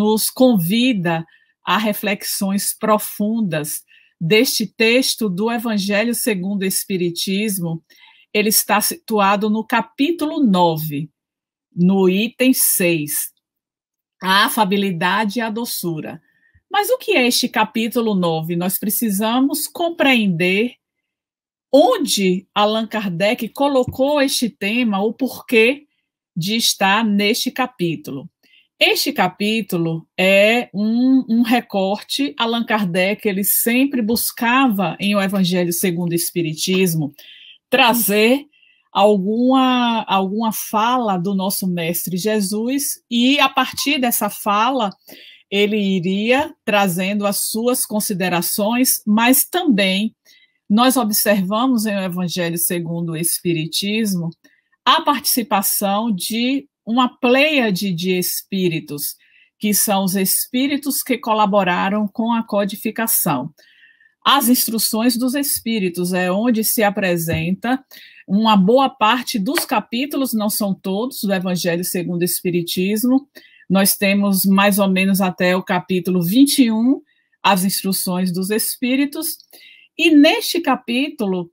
nos convida a reflexões profundas deste texto do Evangelho segundo o Espiritismo. Ele está situado no capítulo 9, no item 6, a afabilidade e a doçura. Mas o que é este capítulo 9? Nós precisamos compreender onde Allan Kardec colocou este tema, o porquê de estar neste capítulo. Este capítulo é um, um, recorte. Allan Kardec ele sempre buscava em O Evangelho segundo o Espiritismo trazer alguma, alguma fala do nosso Mestre Jesus, e a partir dessa fala ele iria trazendo as suas considerações, mas também nós observamos em O Evangelho segundo o Espiritismo a participação de uma pleia de, de espíritos, que são os espíritos que colaboraram com a codificação. As instruções dos espíritos é onde se apresenta uma boa parte dos capítulos, não são todos, do Evangelho segundo o Espiritismo. Nós temos mais ou menos até o capítulo 21, as instruções dos espíritos. E neste capítulo,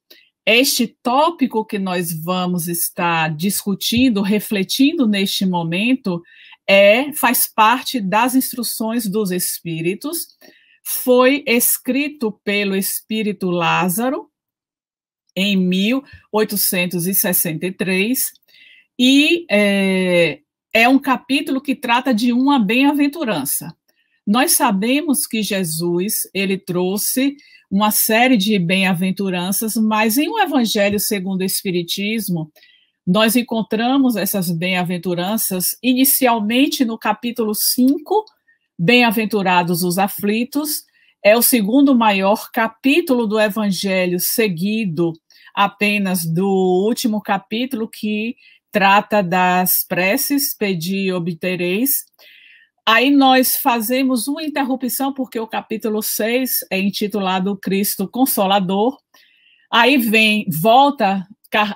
este tópico que nós vamos estar discutindo, refletindo neste momento, é faz parte das instruções dos espíritos, foi escrito pelo espírito Lázaro em 1863 e é, é um capítulo que trata de uma bem-aventurança. Nós sabemos que Jesus, ele trouxe uma série de bem-aventuranças, mas em um evangelho segundo o espiritismo, nós encontramos essas bem-aventuranças inicialmente no capítulo 5, Bem-aventurados os aflitos, é o segundo maior capítulo do evangelho seguido apenas do último capítulo que trata das preces, pedi e obtereis. Aí nós fazemos uma interrupção, porque o capítulo 6 é intitulado Cristo Consolador. Aí vem, volta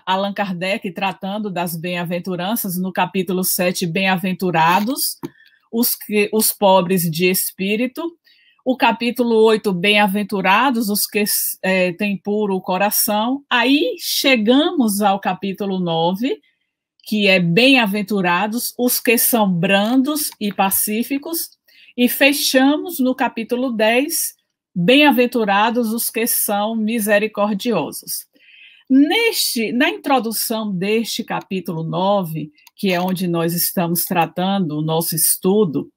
Allan Kardec tratando das bem-aventuranças, no capítulo 7, Bem-aventurados, os, que, os pobres de espírito. O capítulo 8, Bem-aventurados, os que é, têm puro coração. Aí chegamos ao capítulo 9, que é bem-aventurados os que são brandos e pacíficos, e fechamos no capítulo 10, bem-aventurados os que são misericordiosos. Neste, na introdução deste capítulo 9, que é onde nós estamos tratando o nosso estudo,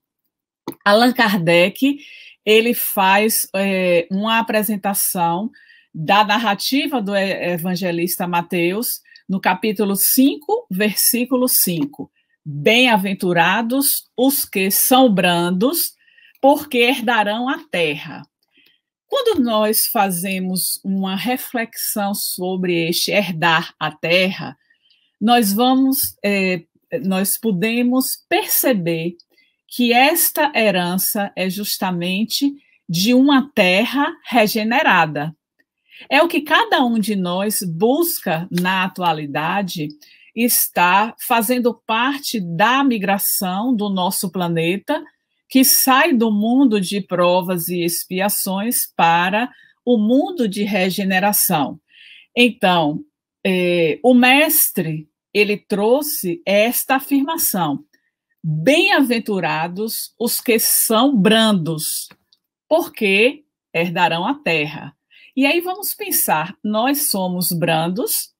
Allan Kardec ele faz é, uma apresentação da narrativa do evangelista Mateus no capítulo 5, versículo 5. Bem-aventurados os que são brandos, porque herdarão a terra. Quando nós fazemos uma reflexão sobre este herdar a terra, nós vamos, é, nós podemos perceber que esta herança é justamente de uma terra regenerada. É o que cada um de nós busca na atualidade estar fazendo parte da migração do nosso planeta, que sai do mundo de provas e expiações para o mundo de regeneração. Então, eh, o mestre ele trouxe esta afirmação: bem-aventurados os que são brandos, porque herdarão a terra. E aí vamos pensar, nós somos brandos?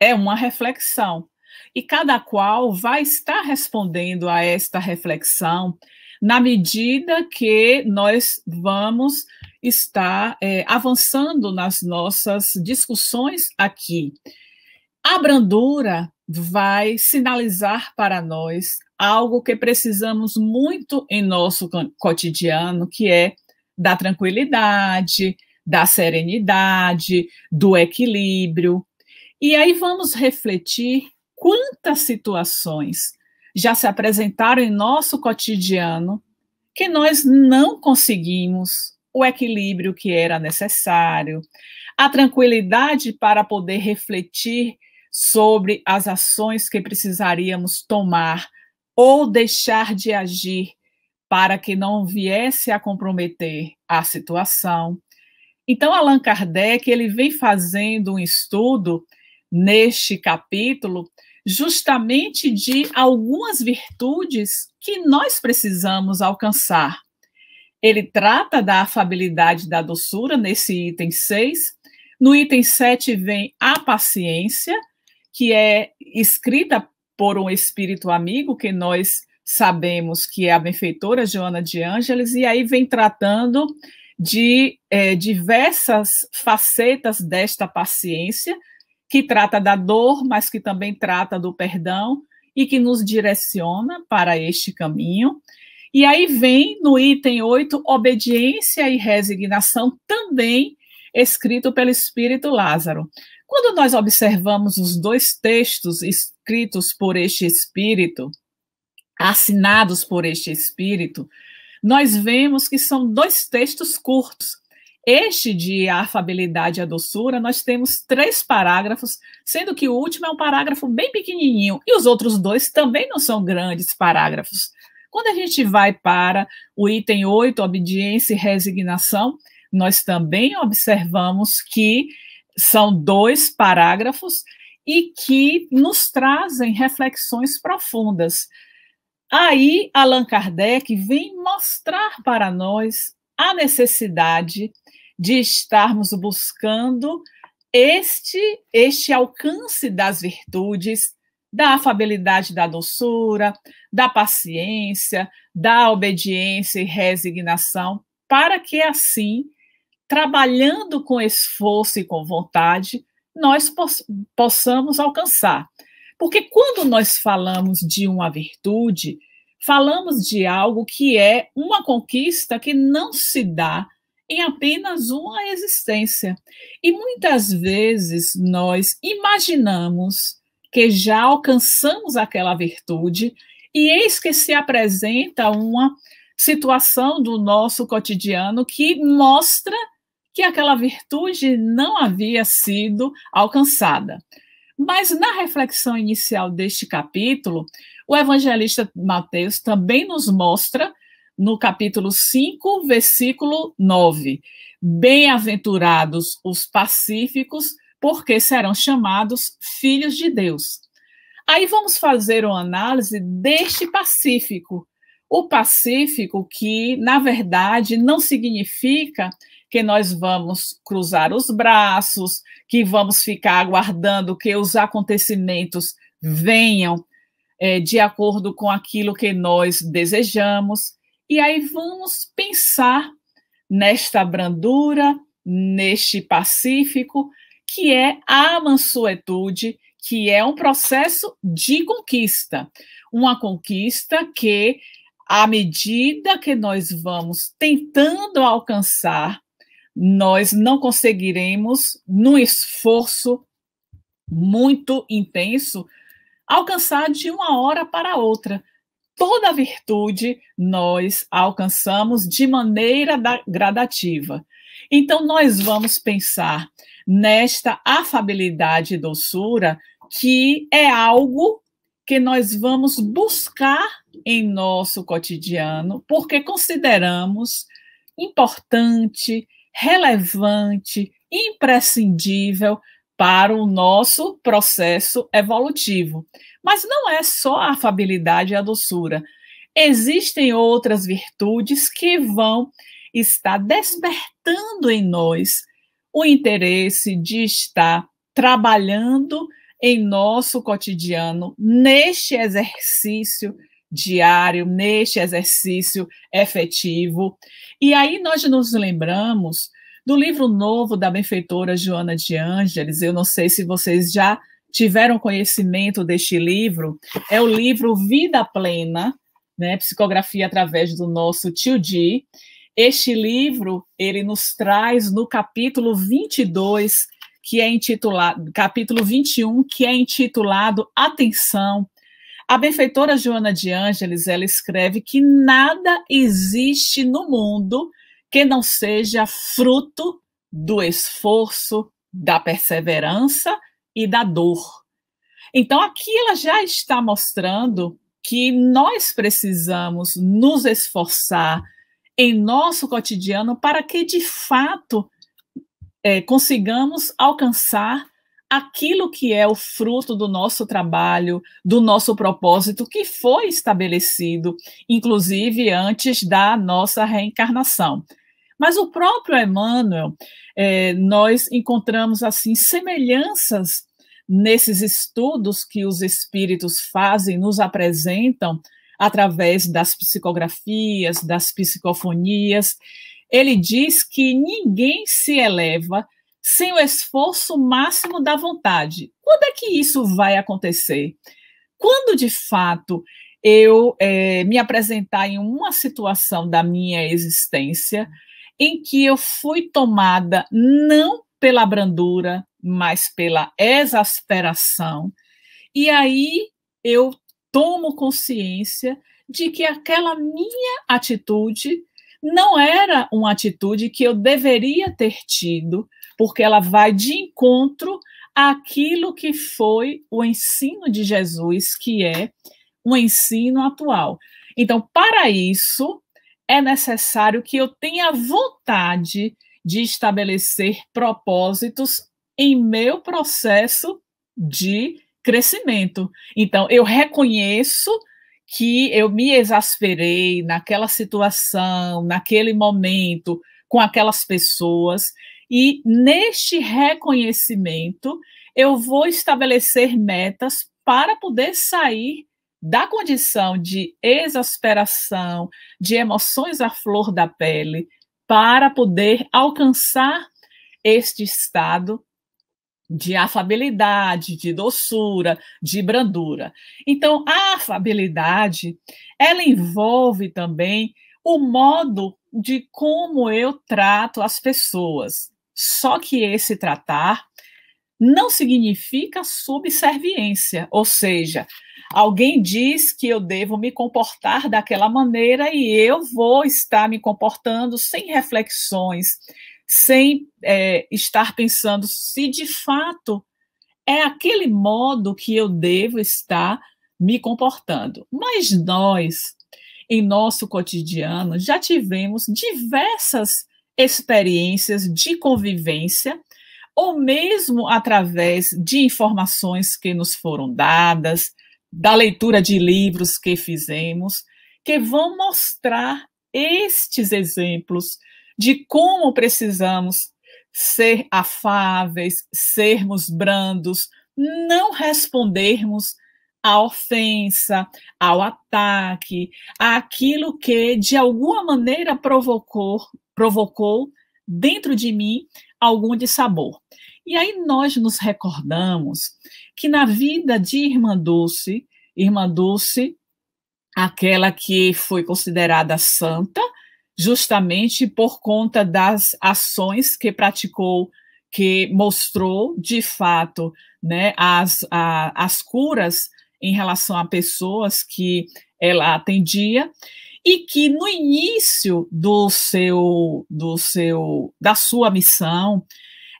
É uma reflexão. E cada qual vai estar respondendo a esta reflexão na medida que nós vamos estar é, avançando nas nossas discussões aqui. A brandura vai sinalizar para nós algo que precisamos muito em nosso cotidiano, que é da tranquilidade, da serenidade, do equilíbrio. E aí vamos refletir quantas situações já se apresentaram em nosso cotidiano que nós não conseguimos o equilíbrio que era necessário, a tranquilidade para poder refletir sobre as ações que precisaríamos tomar ou deixar de agir para que não viesse a comprometer a situação. Então, Allan Kardec ele vem fazendo um estudo neste capítulo justamente de algumas virtudes que nós precisamos alcançar. Ele trata da afabilidade da doçura nesse item 6. No item 7 vem a paciência, que é escrita por um espírito amigo que nós sabemos que é a benfeitora Joana de Ângeles, e aí vem tratando de é, diversas facetas desta paciência, que trata da dor, mas que também trata do perdão e que nos direciona para este caminho. E aí vem no item 8, obediência e resignação, também escrito pelo Espírito Lázaro. Quando nós observamos os dois textos escritos por este Espírito, assinados por este Espírito, nós vemos que são dois textos curtos. Este de A Afabilidade e a Doçura, nós temos três parágrafos, sendo que o último é um parágrafo bem pequenininho, e os outros dois também não são grandes parágrafos. Quando a gente vai para o item 8, obediência e resignação, nós também observamos que são dois parágrafos e que nos trazem reflexões profundas. Aí, Allan Kardec vem mostrar para nós a necessidade de estarmos buscando este, este alcance das virtudes, da afabilidade, da doçura, da paciência, da obediência e resignação, para que assim, trabalhando com esforço e com vontade, nós possamos alcançar porque quando nós falamos de uma virtude, falamos de algo que é uma conquista que não se dá em apenas uma existência. E muitas vezes nós imaginamos que já alcançamos aquela virtude e eis que se apresenta uma situação do nosso cotidiano que mostra que aquela virtude não havia sido alcançada. Mas na reflexão inicial deste capítulo, o evangelista Mateus também nos mostra, no capítulo 5, versículo 9: Bem-aventurados os pacíficos, porque serão chamados filhos de Deus. Aí vamos fazer uma análise deste pacífico. O pacífico, que na verdade não significa que nós vamos cruzar os braços, que vamos ficar aguardando que os acontecimentos venham é, de acordo com aquilo que nós desejamos. E aí vamos pensar nesta brandura, neste pacífico, que é a mansuetude, que é um processo de conquista. Uma conquista que, à medida que nós vamos tentando alcançar, nós não conseguiremos, num esforço muito intenso, alcançar de uma hora para outra. Toda virtude nós alcançamos de maneira gradativa. Então, nós vamos pensar nesta afabilidade e doçura, que é algo que nós vamos buscar em nosso cotidiano, porque consideramos importante, relevante, imprescindível para o nosso processo evolutivo. Mas não é só a afabilidade e a doçura. Existem outras virtudes que vão estar despertando em nós o interesse de estar trabalhando em nosso cotidiano, neste exercício diário, neste exercício efetivo. E aí nós nos lembramos do livro novo da benfeitora Joana de Ângeles. Eu não sei se vocês já tiveram conhecimento deste livro. É o livro Vida Plena, né? Psicografia através do nosso tio Di. Este livro, ele nos traz no capítulo 22, que é intitulado, capítulo 21, que é intitulado Atenção, a benfeitora Joana de Ângeles, ela escreve que nada existe no mundo que não seja fruto do esforço, da perseverança e da dor. Então aqui ela já está mostrando que nós precisamos nos esforçar em nosso cotidiano para que de fato é, consigamos alcançar aquilo que é o fruto do nosso trabalho, do nosso propósito que foi estabelecido, inclusive antes da nossa reencarnação. Mas o próprio Emmanuel, é, nós encontramos assim semelhanças nesses estudos que os espíritos fazem, nos apresentam através das psicografias, das psicofonias. Ele diz que ninguém se eleva sem o esforço máximo da vontade. Quando é que isso vai acontecer? Quando de fato eu é, me apresentar em uma situação da minha existência em que eu fui tomada não pela brandura, mas pela exasperação, e aí eu tomo consciência de que aquela minha atitude não era uma atitude que eu deveria ter tido porque ela vai de encontro àquilo que foi o ensino de Jesus, que é o ensino atual. Então, para isso, é necessário que eu tenha vontade de estabelecer propósitos em meu processo de crescimento. Então, eu reconheço que eu me exasperei naquela situação, naquele momento, com aquelas pessoas, e neste reconhecimento, eu vou estabelecer metas para poder sair da condição de exasperação, de emoções à flor da pele, para poder alcançar este estado de afabilidade, de doçura, de brandura. Então, a afabilidade, ela envolve também o modo de como eu trato as pessoas. Só que esse tratar não significa subserviência, ou seja, alguém diz que eu devo me comportar daquela maneira e eu vou estar me comportando sem reflexões, sem é, estar pensando se de fato é aquele modo que eu devo estar me comportando. Mas nós, em nosso cotidiano, já tivemos diversas experiências de convivência ou mesmo através de informações que nos foram dadas, da leitura de livros que fizemos, que vão mostrar estes exemplos de como precisamos ser afáveis, sermos brandos, não respondermos à ofensa, ao ataque, àquilo que de alguma maneira provocou provocou dentro de mim algum dissabor. E aí nós nos recordamos que na vida de Irmã Dulce, Irmã Dulce, aquela que foi considerada santa, justamente por conta das ações que praticou, que mostrou de fato né, as, a, as curas em relação a pessoas que ela atendia e que no início do seu, do seu, da sua missão,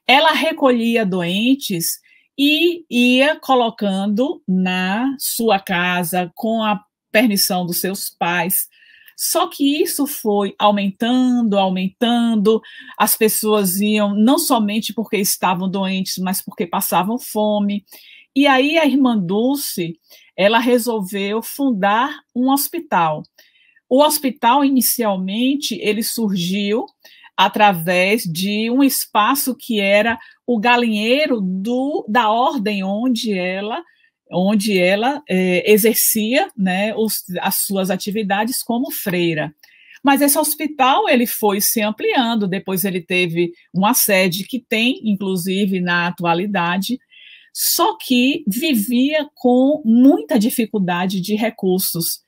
ela recolhia doentes e ia colocando na sua casa com a permissão dos seus pais. Só que isso foi aumentando, aumentando. As pessoas iam não somente porque estavam doentes, mas porque passavam fome. E aí a irmã Dulce, ela resolveu fundar um hospital o hospital, inicialmente, ele surgiu através de um espaço que era o galinheiro do, da ordem onde ela onde ela é, exercia né, os, as suas atividades como freira. Mas esse hospital ele foi se ampliando, depois ele teve uma sede que tem, inclusive, na atualidade, só que vivia com muita dificuldade de recursos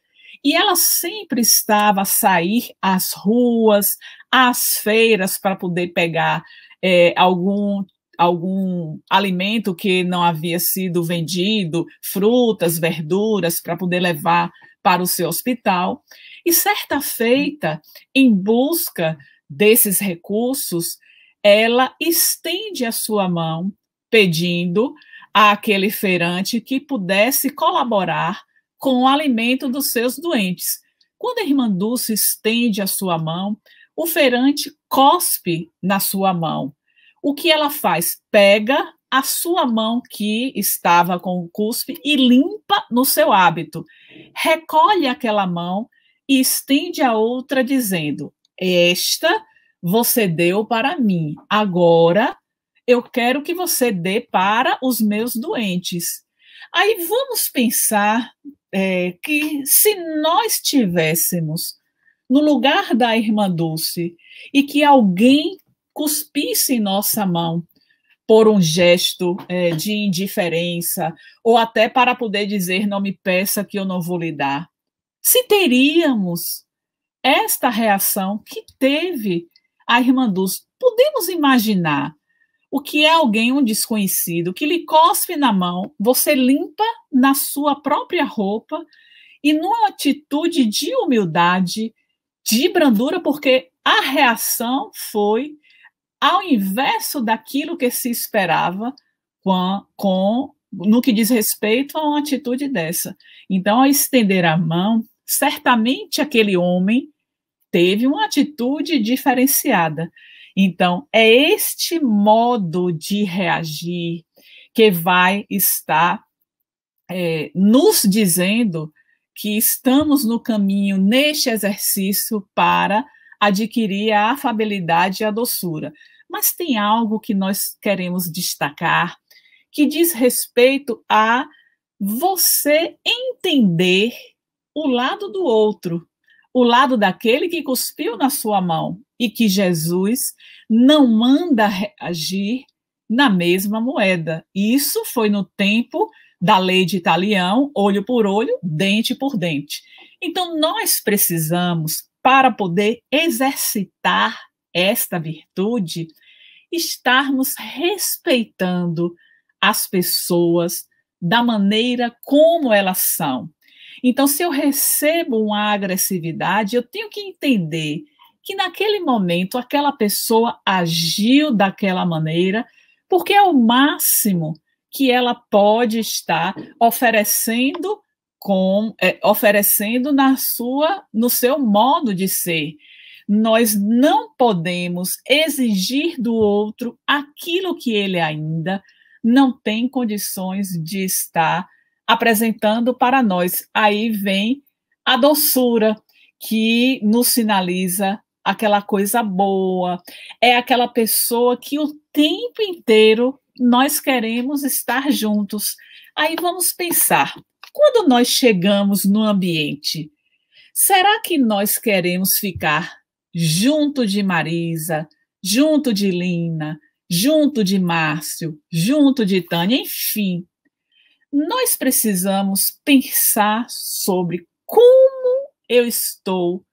e ela sempre estava a sair às ruas, às feiras, para poder pegar é, algum algum alimento que não havia sido vendido, frutas, verduras, para poder levar para o seu hospital. E certa feita, em busca desses recursos, ela estende a sua mão pedindo àquele feirante que pudesse colaborar com o alimento dos seus doentes. Quando a irmã Dulce estende a sua mão, o feirante cospe na sua mão. O que ela faz? Pega a sua mão que estava com o cuspe e limpa no seu hábito. Recolhe aquela mão e estende a outra, dizendo: Esta você deu para mim, agora eu quero que você dê para os meus doentes. Aí vamos pensar é, que se nós tivéssemos no lugar da irmã Dulce e que alguém cuspisse em nossa mão por um gesto é, de indiferença ou até para poder dizer não me peça que eu não vou lhe dar, se teríamos esta reação que teve a irmã Dulce, podemos imaginar o que é alguém, um desconhecido, que lhe cospe na mão, você limpa na sua própria roupa e numa atitude de humildade, de brandura, porque a reação foi ao inverso daquilo que se esperava com, com no que diz respeito a uma atitude dessa. Então, ao estender a mão, certamente aquele homem teve uma atitude diferenciada. Então, é este modo de reagir que vai estar é, nos dizendo que estamos no caminho neste exercício para adquirir a afabilidade e a doçura. Mas tem algo que nós queremos destacar que diz respeito a você entender o lado do outro, o lado daquele que cuspiu na sua mão, e que Jesus não manda reagir na mesma moeda. Isso foi no tempo da lei de Italião, olho por olho, dente por dente. Então, nós precisamos, para poder exercitar esta virtude, estarmos respeitando as pessoas da maneira como elas são. Então, se eu recebo uma agressividade, eu tenho que entender que naquele momento aquela pessoa agiu daquela maneira, porque é o máximo que ela pode estar oferecendo com é, oferecendo na sua no seu modo de ser. Nós não podemos exigir do outro aquilo que ele ainda não tem condições de estar apresentando para nós. Aí vem a doçura que nos sinaliza aquela coisa boa, é aquela pessoa que o tempo inteiro nós queremos estar juntos. Aí vamos pensar, quando nós chegamos no ambiente, será que nós queremos ficar junto de Marisa, junto de Lina, junto de Márcio, junto de Tânia, enfim? Nós precisamos pensar sobre como eu estou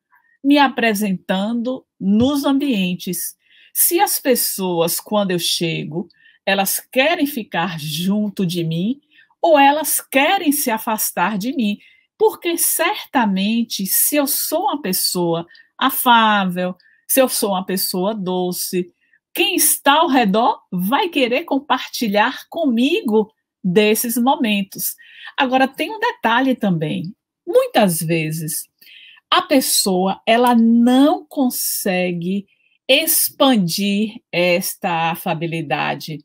me apresentando nos ambientes. Se as pessoas, quando eu chego, elas querem ficar junto de mim ou elas querem se afastar de mim, porque certamente, se eu sou uma pessoa afável, se eu sou uma pessoa doce, quem está ao redor vai querer compartilhar comigo desses momentos. Agora, tem um detalhe também. Muitas vezes, a pessoa ela não consegue expandir esta afabilidade.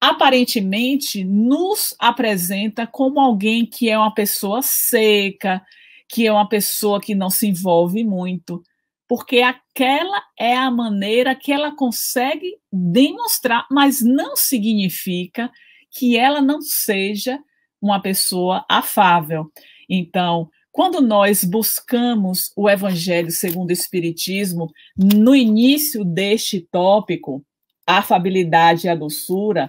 Aparentemente, nos apresenta como alguém que é uma pessoa seca, que é uma pessoa que não se envolve muito, porque aquela é a maneira que ela consegue demonstrar, mas não significa que ela não seja uma pessoa afável. Então, quando nós buscamos o Evangelho segundo o Espiritismo, no início deste tópico, a afabilidade e a doçura,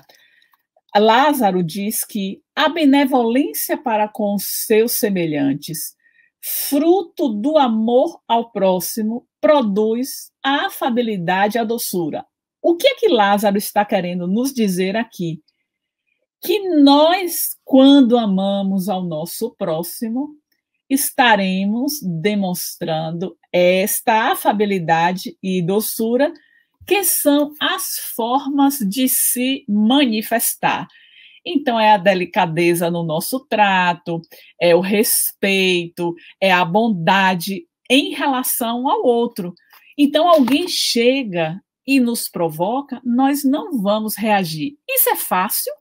Lázaro diz que a benevolência para com seus semelhantes, fruto do amor ao próximo, produz a afabilidade e a doçura. O que é que Lázaro está querendo nos dizer aqui? Que nós, quando amamos ao nosso próximo, estaremos demonstrando esta afabilidade e doçura, que são as formas de se manifestar. Então, é a delicadeza no nosso trato, é o respeito, é a bondade em relação ao outro. Então, alguém chega e nos provoca, nós não vamos reagir. Isso é fácil?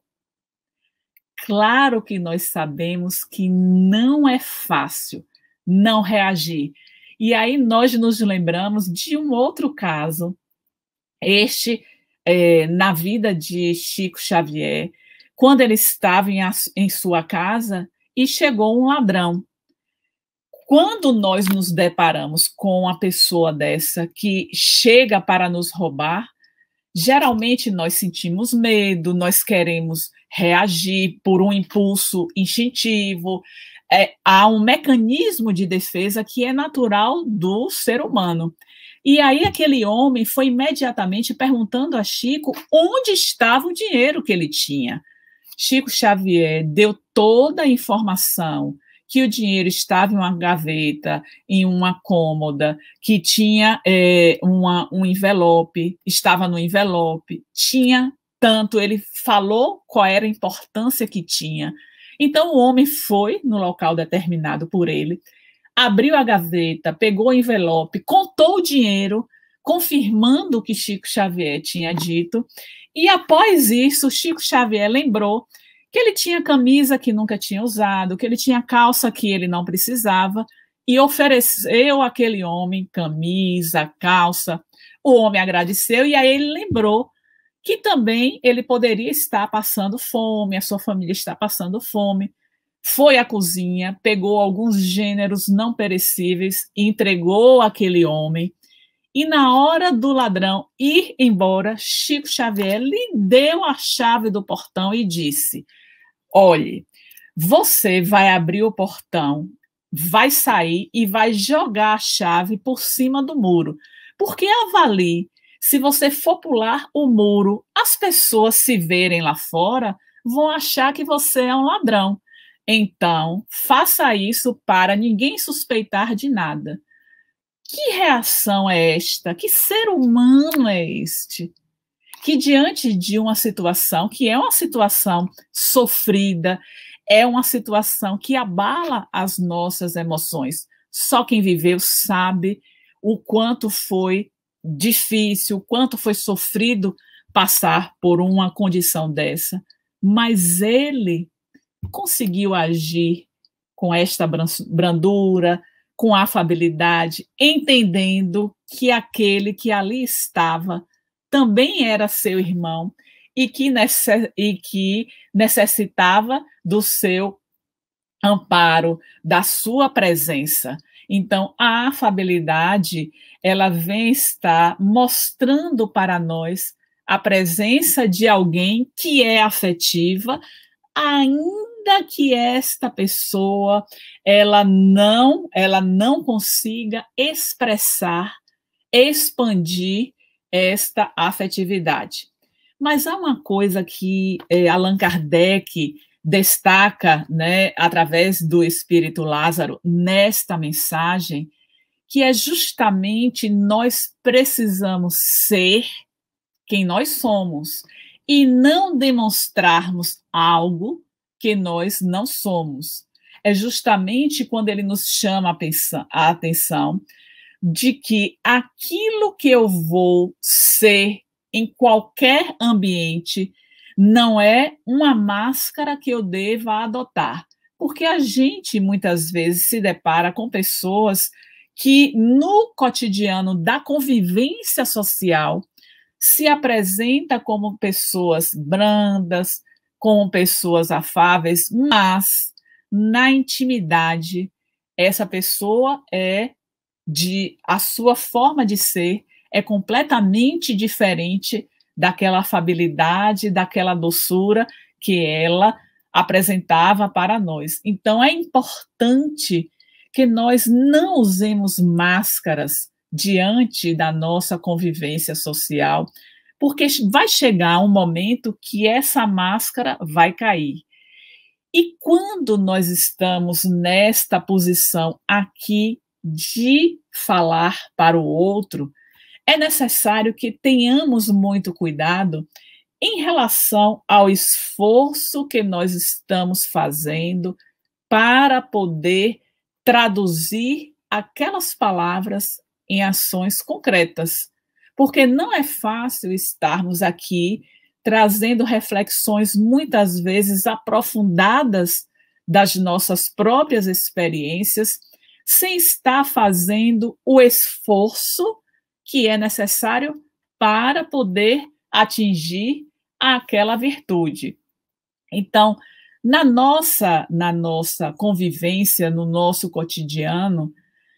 claro que nós sabemos que não é fácil não reagir. E aí nós nos lembramos de um outro caso, este é, na vida de Chico Xavier, quando ele estava em, a, em sua casa e chegou um ladrão. Quando nós nos deparamos com uma pessoa dessa que chega para nos roubar, geralmente nós sentimos medo, nós queremos reagir por um impulso instintivo. É, há um mecanismo de defesa que é natural do ser humano. E aí aquele homem foi imediatamente perguntando a Chico onde estava o dinheiro que ele tinha. Chico Xavier deu toda a informação que o dinheiro estava em uma gaveta, em uma cômoda, que tinha é, uma, um envelope, estava no envelope, tinha tanto, ele falou qual era a importância que tinha. Então o homem foi no local determinado por ele, abriu a gaveta, pegou o envelope, contou o dinheiro, confirmando o que Chico Xavier tinha dito. E após isso, Chico Xavier lembrou que ele tinha camisa que nunca tinha usado, que ele tinha calça que ele não precisava, e ofereceu àquele homem camisa, calça. O homem agradeceu e aí ele lembrou que também ele poderia estar passando fome, a sua família está passando fome. Foi à cozinha, pegou alguns gêneros não perecíveis, entregou aquele homem. E na hora do ladrão ir embora, Chico Xavier lhe deu a chave do portão e disse: Olhe, você vai abrir o portão, vai sair e vai jogar a chave por cima do muro, porque avalie se você for pular o muro, as pessoas se verem lá fora vão achar que você é um ladrão. Então, faça isso para ninguém suspeitar de nada. Que reação é esta? Que ser humano é este? Que diante de uma situação que é uma situação sofrida, é uma situação que abala as nossas emoções. Só quem viveu sabe o quanto foi difícil, quanto foi sofrido passar por uma condição dessa, mas ele conseguiu agir com esta brandura, com afabilidade, entendendo que aquele que ali estava também era seu irmão e que, e que necessitava do seu amparo, da sua presença. Então, a afabilidade, ela vem estar mostrando para nós a presença de alguém que é afetiva, ainda que esta pessoa ela não, ela não consiga expressar, expandir esta afetividade. Mas há uma coisa que é, Allan Kardec destaca, né, através do Espírito Lázaro, nesta mensagem, que é justamente nós precisamos ser quem nós somos e não demonstrarmos algo que nós não somos. É justamente quando ele nos chama a atenção de que aquilo que eu vou ser em qualquer ambiente não é uma máscara que eu deva adotar, porque a gente muitas vezes se depara com pessoas que no cotidiano da convivência social se apresenta como pessoas brandas, como pessoas afáveis, mas na intimidade essa pessoa é de a sua forma de ser é completamente diferente daquela afabilidade, daquela doçura que ela apresentava para nós. Então é importante que nós não usemos máscaras diante da nossa convivência social, porque vai chegar um momento que essa máscara vai cair. E quando nós estamos nesta posição aqui de falar para o outro, é necessário que tenhamos muito cuidado em relação ao esforço que nós estamos fazendo para poder traduzir aquelas palavras em ações concretas. Porque não é fácil estarmos aqui trazendo reflexões muitas vezes aprofundadas das nossas próprias experiências, sem estar fazendo o esforço que é necessário para poder atingir aquela virtude. Então, na nossa, na nossa convivência, no nosso cotidiano,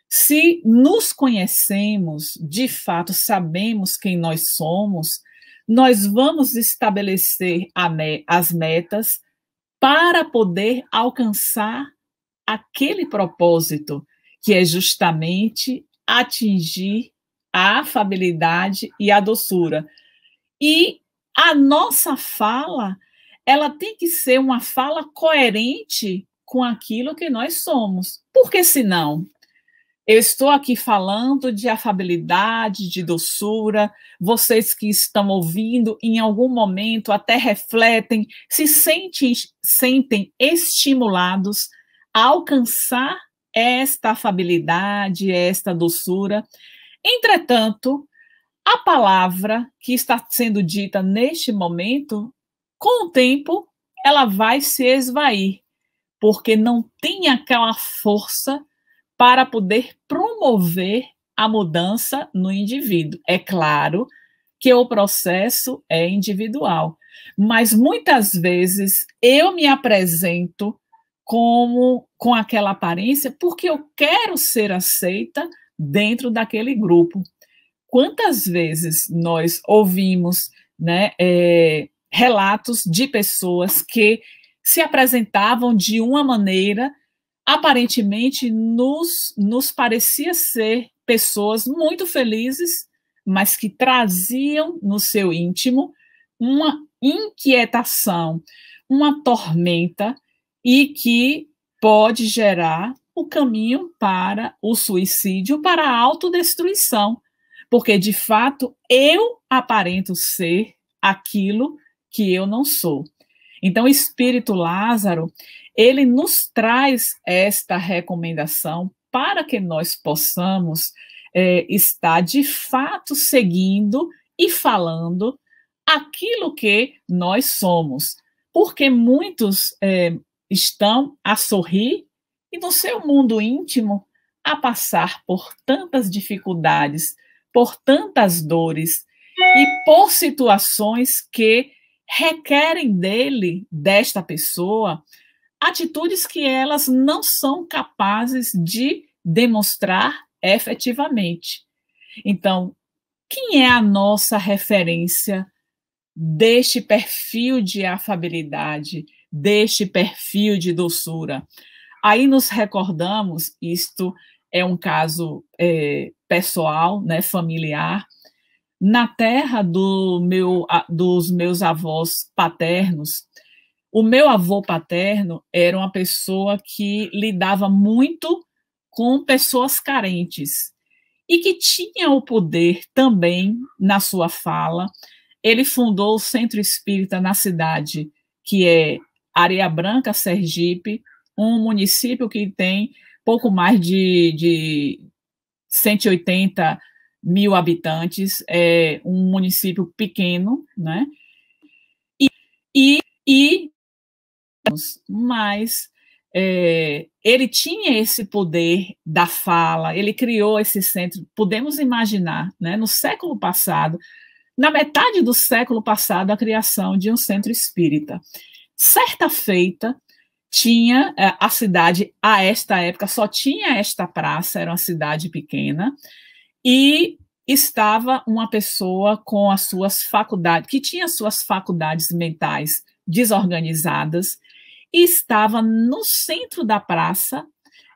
se nos conhecemos, de fato sabemos quem nós somos, nós vamos estabelecer me as metas para poder alcançar aquele propósito, que é justamente atingir a afabilidade e a doçura. E a nossa fala, ela tem que ser uma fala coerente com aquilo que nós somos. Porque senão, eu estou aqui falando de afabilidade, de doçura. Vocês que estão ouvindo, em algum momento até refletem, se sentem, sentem estimulados a alcançar esta afabilidade, esta doçura. Entretanto, a palavra que está sendo dita neste momento, com o tempo, ela vai se esvair, porque não tem aquela força para poder promover a mudança no indivíduo. É claro que o processo é individual, mas muitas vezes eu me apresento como com aquela aparência porque eu quero ser aceita dentro daquele grupo. Quantas vezes nós ouvimos né, é, relatos de pessoas que se apresentavam de uma maneira aparentemente nos, nos parecia ser pessoas muito felizes, mas que traziam no seu íntimo uma inquietação, uma tormenta e que pode gerar o caminho para o suicídio, para a autodestruição, porque de fato eu aparento ser aquilo que eu não sou. Então, o espírito Lázaro, ele nos traz esta recomendação para que nós possamos é, estar de fato seguindo e falando aquilo que nós somos, porque muitos é, estão a sorrir e no seu mundo íntimo a passar por tantas dificuldades, por tantas dores e por situações que requerem dele, desta pessoa, atitudes que elas não são capazes de demonstrar efetivamente. Então, quem é a nossa referência deste perfil de afabilidade, deste perfil de doçura? Aí nos recordamos, isto é um caso é, pessoal, né, familiar. Na terra do meu, dos meus avós paternos, o meu avô paterno era uma pessoa que lidava muito com pessoas carentes e que tinha o poder também na sua fala. Ele fundou o Centro Espírita na cidade, que é Areia Branca, Sergipe, um município que tem pouco mais de, de 180 mil habitantes, é um município pequeno, né? E, e, e mas é, ele tinha esse poder da fala, ele criou esse centro. Podemos imaginar, né, no século passado, na metade do século passado, a criação de um centro espírita. Certa feita, tinha é, a cidade, a esta época, só tinha esta praça, era uma cidade pequena, e estava uma pessoa com as suas faculdades, que tinha suas faculdades mentais desorganizadas, e estava no centro da praça,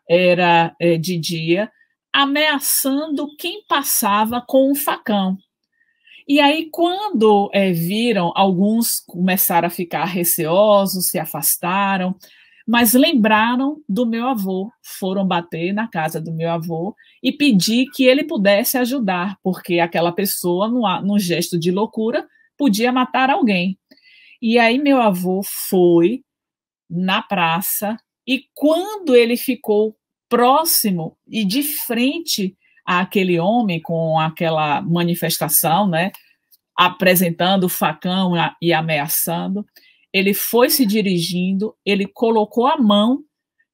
era é, de dia, ameaçando quem passava com um facão. E aí, quando é, viram, alguns começaram a ficar receosos, se afastaram, mas lembraram do meu avô, foram bater na casa do meu avô e pedir que ele pudesse ajudar, porque aquela pessoa, num gesto de loucura, podia matar alguém. E aí meu avô foi na praça e quando ele ficou próximo e de frente àquele homem com aquela manifestação, né, apresentando o facão e ameaçando, ele foi se dirigindo, ele colocou a mão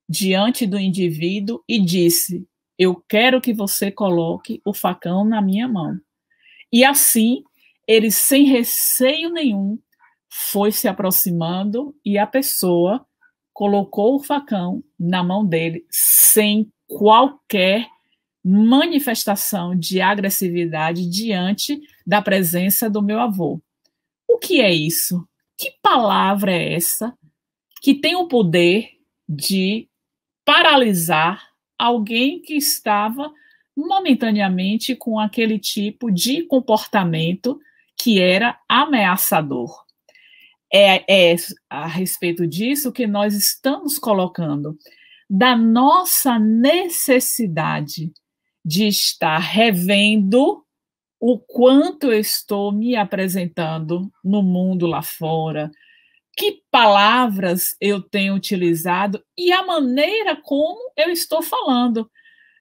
diante do indivíduo e disse: Eu quero que você coloque o facão na minha mão. E assim, ele sem receio nenhum foi se aproximando e a pessoa colocou o facão na mão dele sem qualquer manifestação de agressividade diante da presença do meu avô. O que é isso? que palavra é essa que tem o poder de paralisar alguém que estava momentaneamente com aquele tipo de comportamento que era ameaçador? É, é a respeito disso que nós estamos colocando da nossa necessidade de estar revendo o quanto eu estou me apresentando no mundo lá fora, que palavras eu tenho utilizado e a maneira como eu estou falando.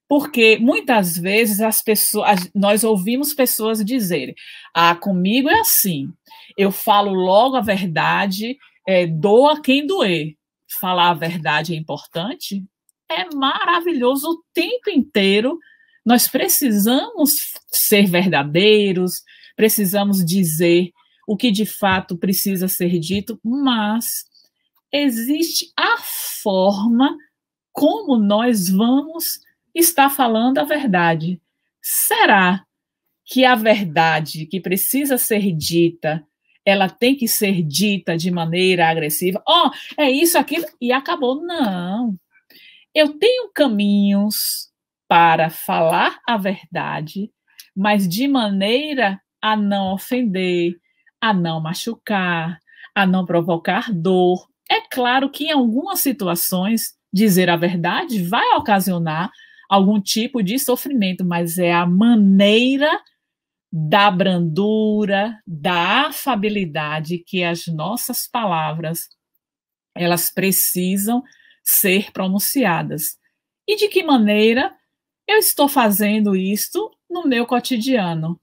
Porque muitas vezes as pessoas, nós ouvimos pessoas dizerem: ah, comigo é assim, eu falo logo a verdade, é, doa quem doer. Falar a verdade é importante? É maravilhoso o tempo inteiro nós precisamos ser verdadeiros, precisamos dizer o que de fato precisa ser dito, mas existe a forma como nós vamos estar falando a verdade. Será que a verdade que precisa ser dita, ela tem que ser dita de maneira agressiva? Ó, oh, é isso, aquilo, e acabou. Não. Eu tenho caminhos para falar a verdade, mas de maneira a não ofender, a não machucar, a não provocar dor. É claro que em algumas situações dizer a verdade vai ocasionar algum tipo de sofrimento, mas é a maneira da brandura, da afabilidade que as nossas palavras elas precisam ser pronunciadas. E de que maneira eu estou fazendo isto no meu cotidiano,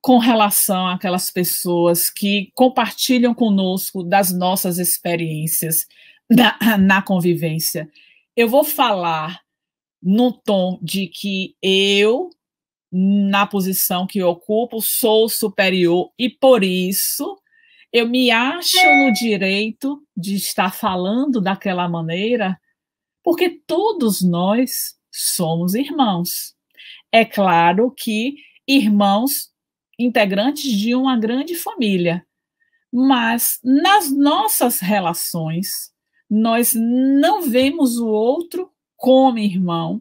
com relação àquelas pessoas que compartilham conosco das nossas experiências na, na convivência. Eu vou falar no tom de que eu, na posição que ocupo, sou superior e por isso eu me acho no direito de estar falando daquela maneira, porque todos nós somos irmãos. É claro que irmãos integrantes de uma grande família, mas nas nossas relações, nós não vemos o outro como irmão,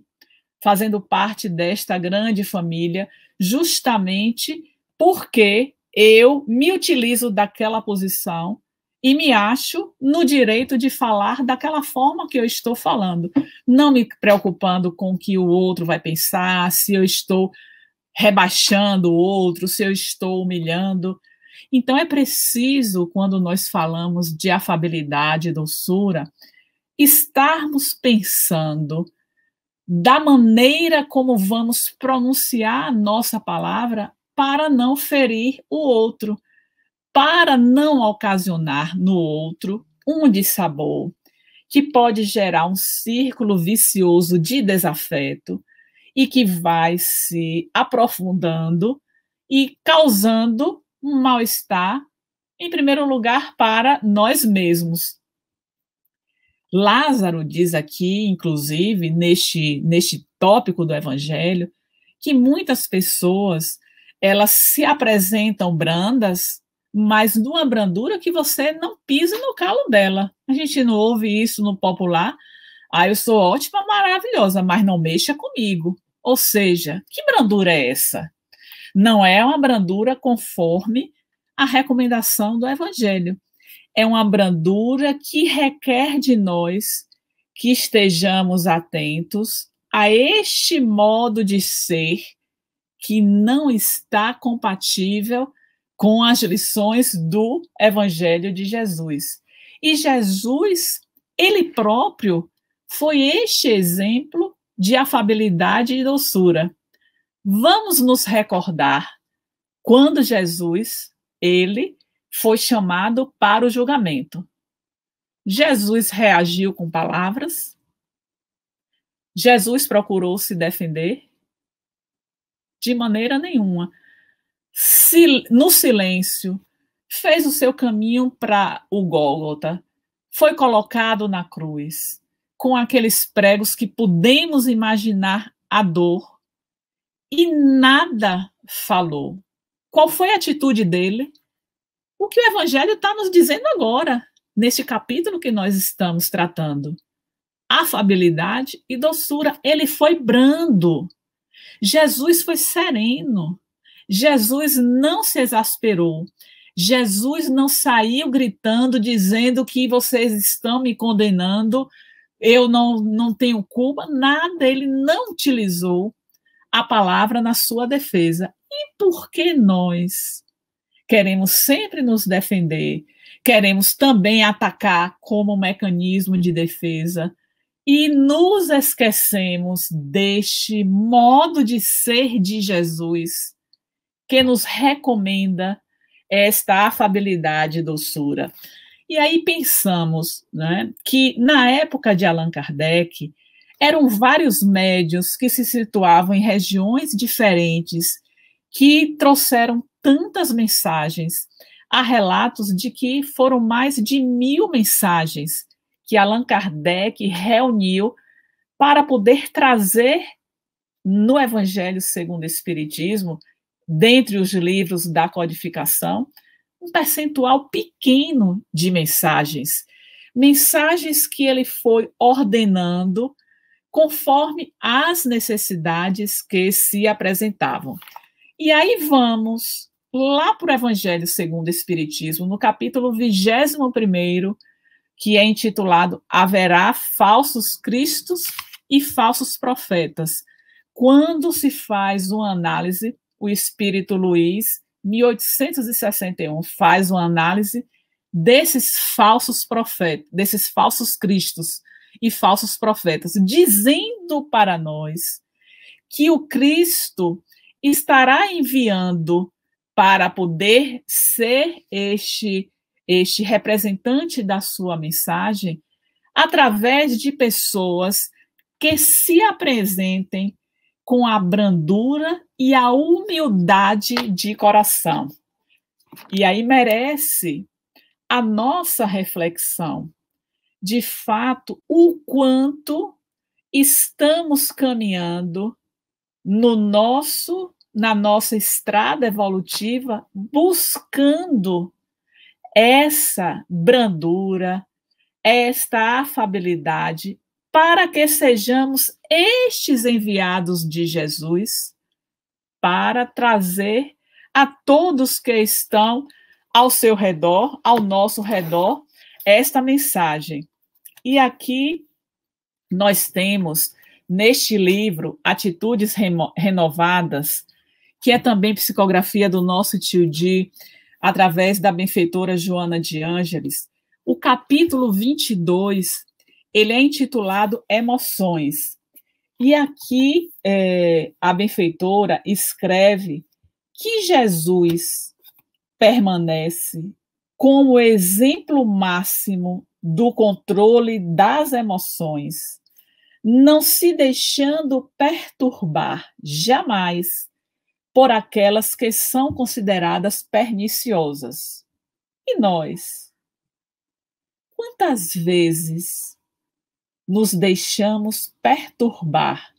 fazendo parte desta grande família, justamente porque eu me utilizo daquela posição e me acho no direito de falar daquela forma que eu estou falando, não me preocupando com o que o outro vai pensar, se eu estou rebaixando o outro, se eu estou humilhando. Então é preciso, quando nós falamos de afabilidade e doçura, estarmos pensando da maneira como vamos pronunciar a nossa palavra para não ferir o outro para não ocasionar no outro um dissabor que pode gerar um círculo vicioso de desafeto e que vai se aprofundando e causando um mal-estar, em primeiro lugar, para nós mesmos. Lázaro diz aqui, inclusive, neste, neste tópico do Evangelho, que muitas pessoas elas se apresentam brandas mas de uma brandura que você não pisa no calo dela. A gente não ouve isso no popular. Ah, eu sou ótima, maravilhosa, mas não mexa comigo. Ou seja, que brandura é essa? Não é uma brandura conforme a recomendação do Evangelho. É uma brandura que requer de nós que estejamos atentos a este modo de ser que não está compatível com as lições do Evangelho de Jesus. E Jesus, ele próprio, foi este exemplo de afabilidade e doçura. Vamos nos recordar quando Jesus, ele foi chamado para o julgamento. Jesus reagiu com palavras. Jesus procurou se defender de maneira nenhuma sil no silêncio, fez o seu caminho para o Gólgota, foi colocado na cruz, com aqueles pregos que podemos imaginar a dor, e nada falou. Qual foi a atitude dele? O que o Evangelho está nos dizendo agora, neste capítulo que nós estamos tratando? Afabilidade e doçura. Ele foi brando. Jesus foi sereno. Jesus não se exasperou. Jesus não saiu gritando, dizendo que vocês estão me condenando, eu não, não tenho culpa, nada. Ele não utilizou a palavra na sua defesa. E por que nós queremos sempre nos defender? Queremos também atacar como um mecanismo de defesa e nos esquecemos deste modo de ser de Jesus que nos recomenda esta afabilidade e doçura. E aí pensamos né, que, na época de Allan Kardec, eram vários médios que se situavam em regiões diferentes que trouxeram tantas mensagens. Há relatos de que foram mais de mil mensagens que Allan Kardec reuniu para poder trazer no Evangelho segundo o Espiritismo dentre os livros da codificação, um percentual pequeno de mensagens. Mensagens que ele foi ordenando conforme as necessidades que se apresentavam. E aí vamos lá para o Evangelho segundo o Espiritismo, no capítulo 21, que é intitulado Haverá falsos cristos e falsos profetas. Quando se faz uma análise o espírito Luiz, 1861, faz uma análise desses falsos profetas, desses falsos cristos e falsos profetas, dizendo para nós que o Cristo estará enviando para poder ser este este representante da sua mensagem através de pessoas que se apresentem com a brandura e a humildade de coração. E aí merece a nossa reflexão. De fato, o quanto estamos caminhando no nosso na nossa estrada evolutiva buscando essa brandura, esta afabilidade, para que sejamos estes enviados de Jesus para trazer a todos que estão ao seu redor, ao nosso redor, esta mensagem. E aqui nós temos neste livro Atitudes Renovadas, que é também psicografia do nosso tio Di, através da benfeitora Joana de Ângeles, o capítulo 22, ele é intitulado Emoções. E aqui é, a benfeitora escreve que Jesus permanece como exemplo máximo do controle das emoções, não se deixando perturbar jamais por aquelas que são consideradas perniciosas. E nós? Quantas vezes nos deixamos perturbar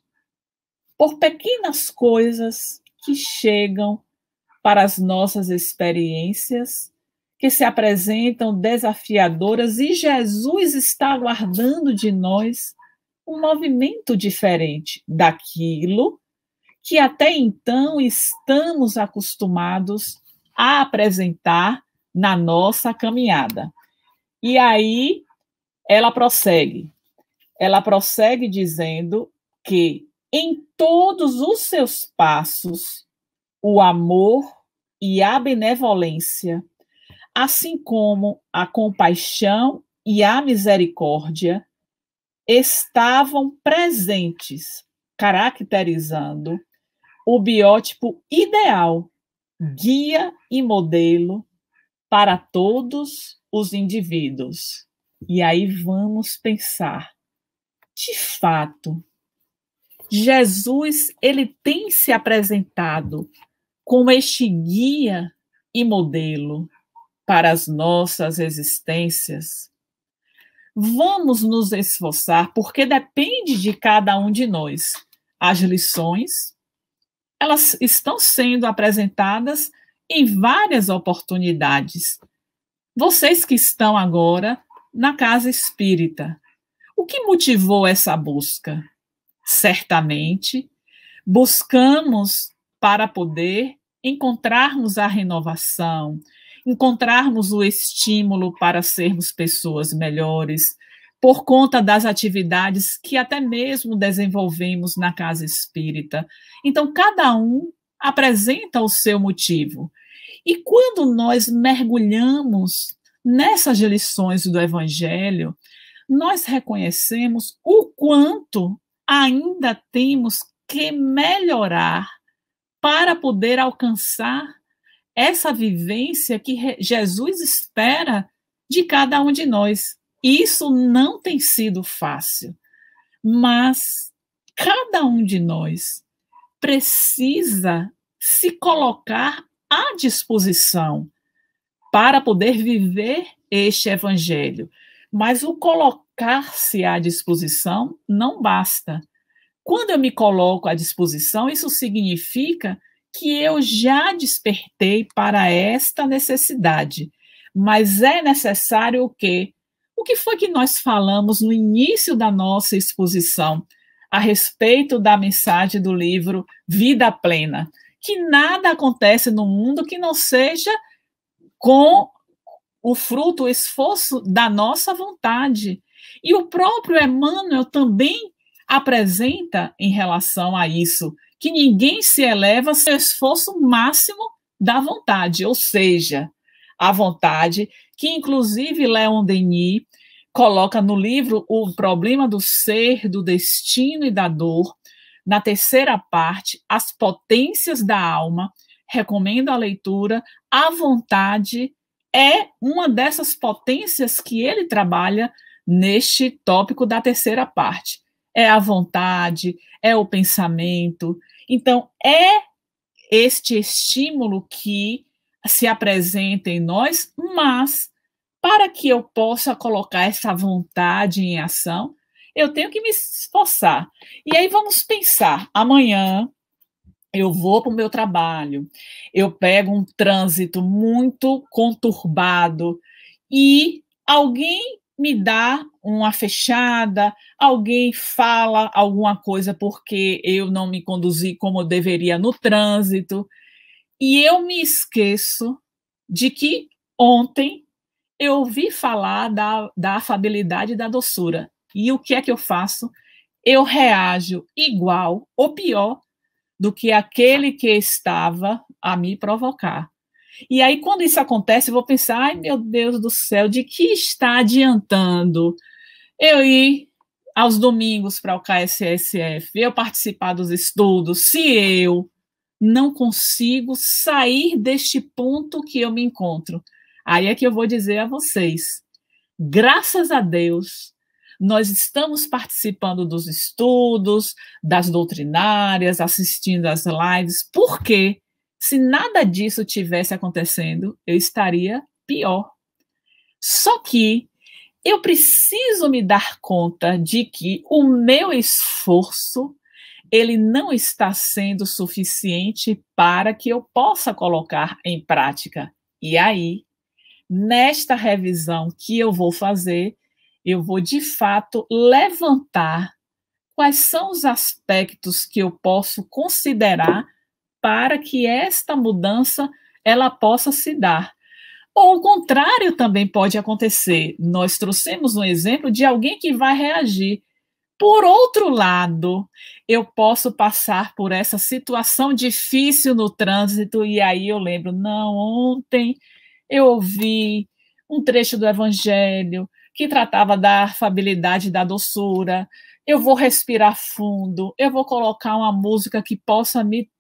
por pequenas coisas que chegam para as nossas experiências, que se apresentam desafiadoras, e Jesus está aguardando de nós um movimento diferente daquilo que até então estamos acostumados a apresentar na nossa caminhada. E aí ela prossegue ela prossegue dizendo que em todos os seus passos, o amor e a benevolência, assim como a compaixão e a misericórdia, estavam presentes, caracterizando o biótipo ideal, guia e modelo para todos os indivíduos. E aí vamos pensar de fato, Jesus ele tem se apresentado como este guia e modelo para as nossas existências. Vamos nos esforçar, porque depende de cada um de nós. As lições, elas estão sendo apresentadas em várias oportunidades. Vocês que estão agora na casa espírita, o que motivou essa busca? Certamente, buscamos para poder encontrarmos a renovação, encontrarmos o estímulo para sermos pessoas melhores, por conta das atividades que até mesmo desenvolvemos na casa espírita. Então, cada um apresenta o seu motivo. E quando nós mergulhamos nessas lições do Evangelho, nós reconhecemos o quanto ainda temos que melhorar para poder alcançar essa vivência que Jesus espera de cada um de nós. Isso não tem sido fácil, mas cada um de nós precisa se colocar à disposição para poder viver este evangelho, mas o colocar-se à disposição não basta. Quando eu me coloco à disposição, isso significa que eu já despertei para esta necessidade. Mas é necessário o quê? O que foi que nós falamos no início da nossa exposição a respeito da mensagem do livro Vida Plena? Que nada acontece no mundo que não seja com o fruto, o esforço da nossa vontade. E o próprio Emmanuel também apresenta em relação a isso, que ninguém se eleva sem o esforço máximo da vontade, ou seja, a vontade que, inclusive, Léon Denis coloca no livro O Problema do Ser, do Destino e da Dor, na terceira parte, As Potências da Alma, recomendo a leitura, a vontade é uma dessas potências que ele trabalha neste tópico da terceira parte. É a vontade, é o pensamento. Então, é este estímulo que se apresenta em nós, mas para que eu possa colocar essa vontade em ação, eu tenho que me esforçar. E aí vamos pensar amanhã, eu vou para o meu trabalho, eu pego um trânsito muito conturbado e alguém me dá uma fechada, alguém fala alguma coisa porque eu não me conduzi como deveria no trânsito, e eu me esqueço de que ontem eu ouvi falar da, da afabilidade e da doçura. E o que é que eu faço? Eu reajo igual ou pior do que aquele que estava a me provocar. E aí, quando isso acontece, eu vou pensar: ai meu Deus do céu, de que está adiantando eu ir aos domingos para o KSSF, eu participar dos estudos, se eu não consigo sair deste ponto que eu me encontro? Aí é que eu vou dizer a vocês: graças a Deus, nós estamos participando dos estudos, das doutrinárias, assistindo às lives, porque se nada disso tivesse acontecendo, eu estaria pior. Só que eu preciso me dar conta de que o meu esforço ele não está sendo suficiente para que eu possa colocar em prática. E aí, nesta revisão que eu vou fazer, eu vou de fato levantar quais são os aspectos que eu posso considerar para que esta mudança ela possa se dar. Ou o contrário também pode acontecer. Nós trouxemos um exemplo de alguém que vai reagir. Por outro lado, eu posso passar por essa situação difícil no trânsito e aí eu lembro, não, ontem eu ouvi um trecho do evangelho, que tratava da afabilidade, da doçura. Eu vou respirar fundo, eu vou colocar uma música que possa me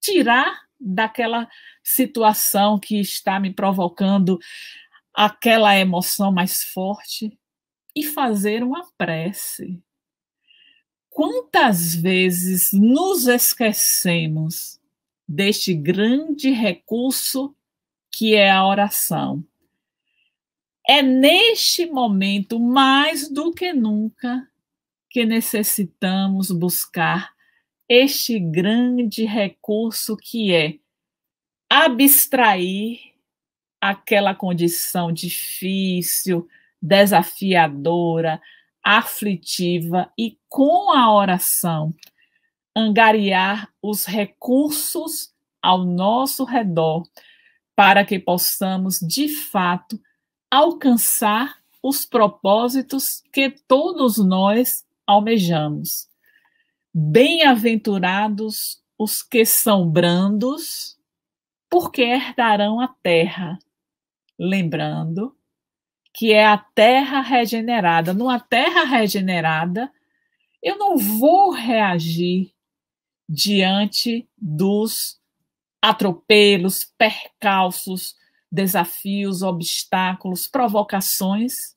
tirar daquela situação que está me provocando aquela emoção mais forte e fazer uma prece. Quantas vezes nos esquecemos deste grande recurso que é a oração? É neste momento, mais do que nunca, que necessitamos buscar este grande recurso que é abstrair aquela condição difícil, desafiadora, aflitiva e com a oração angariar os recursos ao nosso redor para que possamos de fato alcançar os propósitos que todos nós almejamos. Bem-aventurados os que são brandos, porque herdarão a terra. Lembrando que é a terra regenerada. Numa terra regenerada, eu não vou reagir diante dos atropelos, percalços, desafios, obstáculos, provocações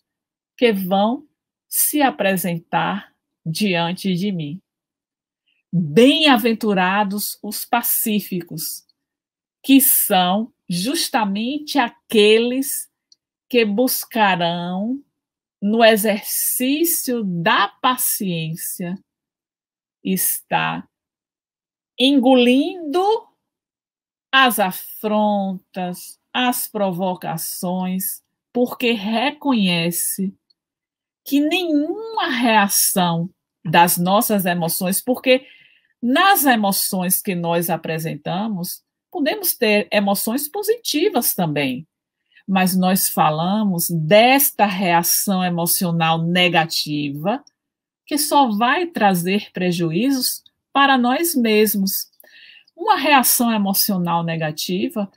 que vão se apresentar diante de mim. Bem-aventurados os pacíficos, que são justamente aqueles que buscarão, no exercício da paciência, estar engolindo as afrontas, as provocações, porque reconhece que nenhuma reação das nossas emoções, porque nas emoções que nós apresentamos, podemos ter emoções positivas também, mas nós falamos desta reação emocional negativa que só vai trazer prejuízos para nós mesmos. Uma reação emocional negativa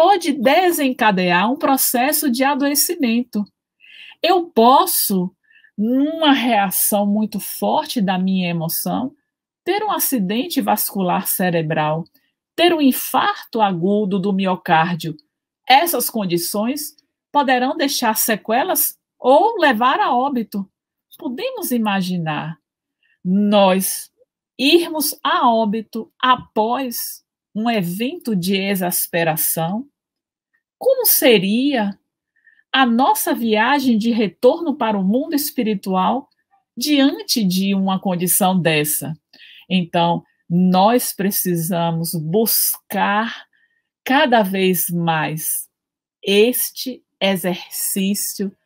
pode desencadear um processo de adoecimento. Eu posso, numa reação muito forte da minha emoção, ter um acidente vascular cerebral, ter um infarto agudo do miocárdio. Essas condições poderão deixar sequelas ou levar a óbito. Podemos imaginar nós irmos a óbito após um evento de exasperação? Como seria a nossa viagem de retorno para o mundo espiritual diante de uma condição dessa? Então, nós precisamos buscar cada vez mais este exercício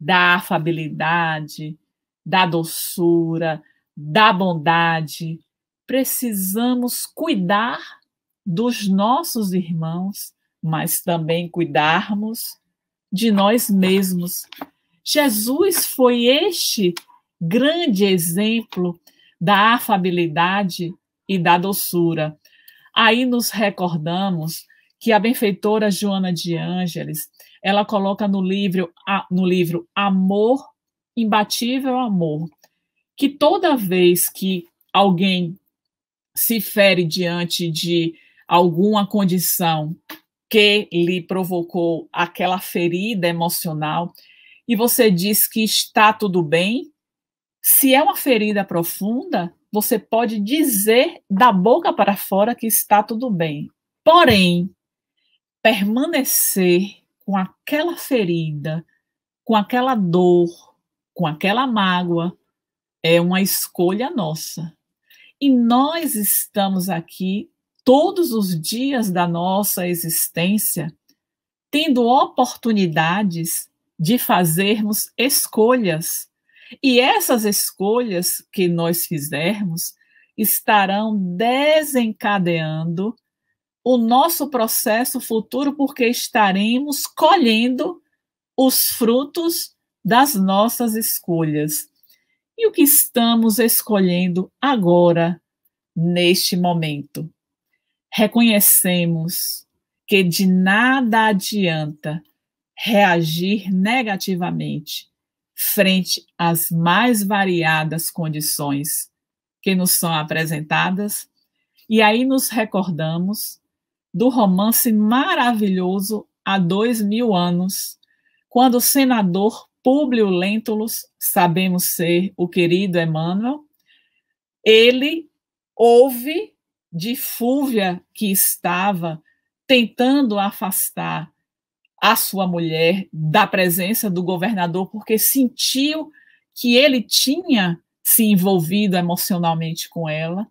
da afabilidade, da doçura, da bondade. Precisamos cuidar dos nossos irmãos, mas também cuidarmos de nós mesmos. Jesus foi este grande exemplo da afabilidade e da doçura. Aí nos recordamos que a benfeitora Joana de Ângeles, ela coloca no livro, no livro Amor, Imbatível Amor, que toda vez que alguém se fere diante de alguma condição que lhe provocou aquela ferida emocional e você diz que está tudo bem, se é uma ferida profunda, você pode dizer da boca para fora que está tudo bem. Porém, permanecer com aquela ferida, com aquela dor, com aquela mágoa, é uma escolha nossa. E nós estamos aqui todos os dias da nossa existência, tendo oportunidades de fazermos escolhas. E essas escolhas que nós fizermos estarão desencadeando o nosso processo futuro, porque estaremos colhendo os frutos das nossas escolhas. E o que estamos escolhendo agora, neste momento? reconhecemos que de nada adianta reagir negativamente frente às mais variadas condições que nos são apresentadas, e aí nos recordamos do romance maravilhoso há dois mil anos, quando o senador Públio Lentulus, sabemos ser o querido Emmanuel, ele ouve de Fúvia que estava tentando afastar a sua mulher da presença do governador, porque sentiu que ele tinha se envolvido emocionalmente com ela,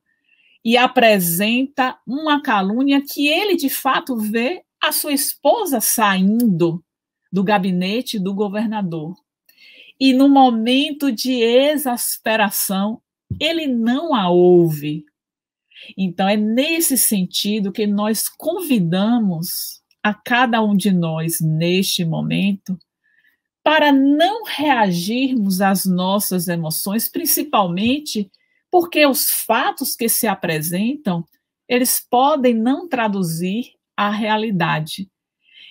e apresenta uma calúnia que ele de fato vê a sua esposa saindo do gabinete do governador. E no momento de exasperação, ele não a ouve, então, é nesse sentido que nós convidamos a cada um de nós neste momento para não reagirmos às nossas emoções, principalmente porque os fatos que se apresentam, eles podem não traduzir a realidade.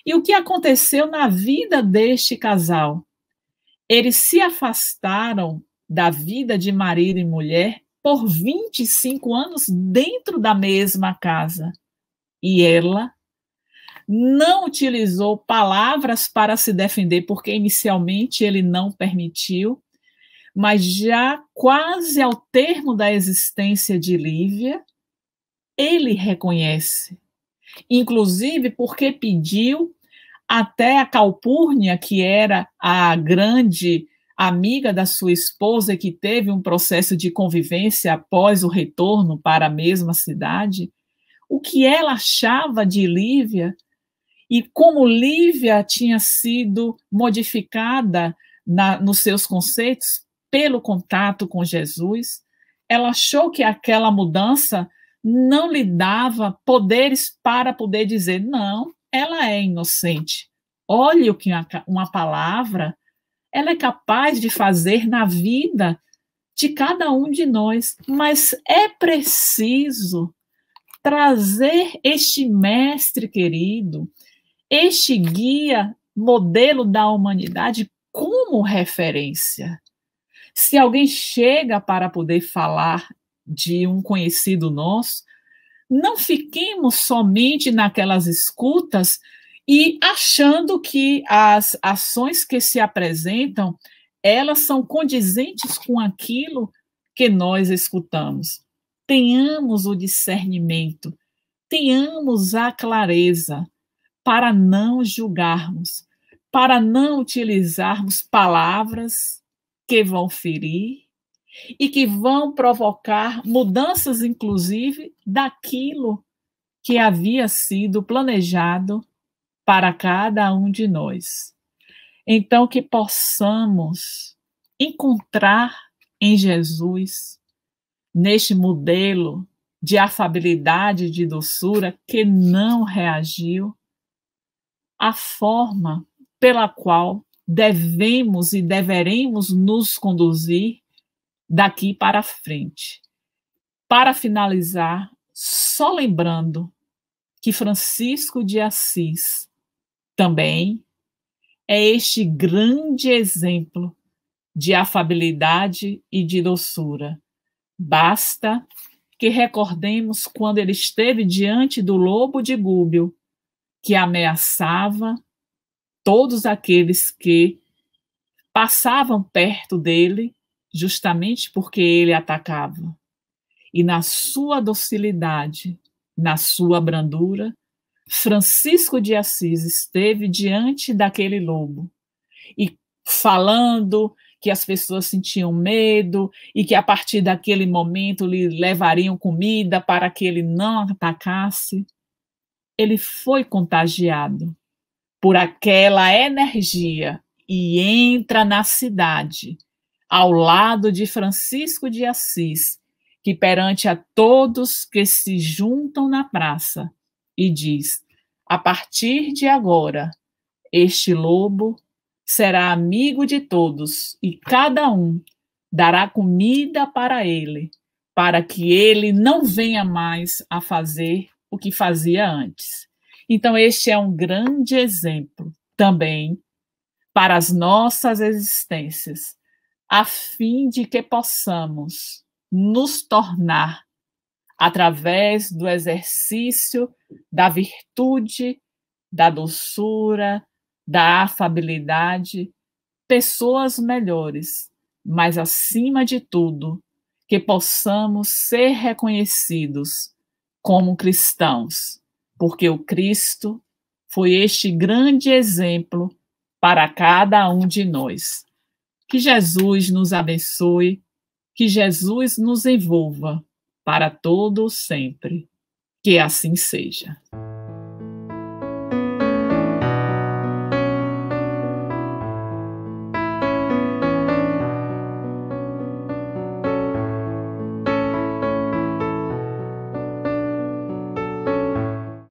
E o que aconteceu na vida deste casal? Eles se afastaram da vida de marido e mulher por 25 anos dentro da mesma casa. E ela não utilizou palavras para se defender, porque inicialmente ele não permitiu, mas já quase ao termo da existência de Lívia, ele reconhece. Inclusive porque pediu até a Calpurnia, que era a grande amiga da sua esposa que teve um processo de convivência após o retorno para a mesma cidade, o que ela achava de Lívia e como Lívia tinha sido modificada na, nos seus conceitos pelo contato com Jesus, ela achou que aquela mudança não lhe dava poderes para poder dizer não, ela é inocente. Olhe o que uma, uma palavra ela é capaz de fazer na vida de cada um de nós, mas é preciso trazer este mestre querido, este guia, modelo da humanidade, como referência. Se alguém chega para poder falar de um conhecido nosso, não fiquemos somente naquelas escutas e achando que as ações que se apresentam elas são condizentes com aquilo que nós escutamos. Tenhamos o discernimento, tenhamos a clareza para não julgarmos, para não utilizarmos palavras que vão ferir e que vão provocar mudanças, inclusive, daquilo que havia sido planejado para cada um de nós. Então, que possamos encontrar em Jesus, neste modelo de afabilidade, de doçura, que não reagiu, a forma pela qual devemos e deveremos nos conduzir daqui para frente. Para finalizar, só lembrando que Francisco de Assis também é este grande exemplo de afabilidade e de doçura. Basta que recordemos quando ele esteve diante do lobo de Gúbio, que ameaçava todos aqueles que passavam perto dele, justamente porque ele atacava. E na sua docilidade, na sua brandura, Francisco de Assis esteve diante daquele lobo e falando que as pessoas sentiam medo e que a partir daquele momento lhe levariam comida para que ele não atacasse, ele foi contagiado por aquela energia e entra na cidade ao lado de Francisco de Assis, que perante a todos que se juntam na praça e diz: A partir de agora, este lobo será amigo de todos e cada um dará comida para ele, para que ele não venha mais a fazer o que fazia antes. Então, este é um grande exemplo também para as nossas existências, a fim de que possamos nos tornar através do exercício da virtude, da doçura, da afabilidade, pessoas melhores, mas acima de tudo, que possamos ser reconhecidos como cristãos, porque o Cristo foi este grande exemplo para cada um de nós. Que Jesus nos abençoe, que Jesus nos envolva para todo sempre. Que assim seja.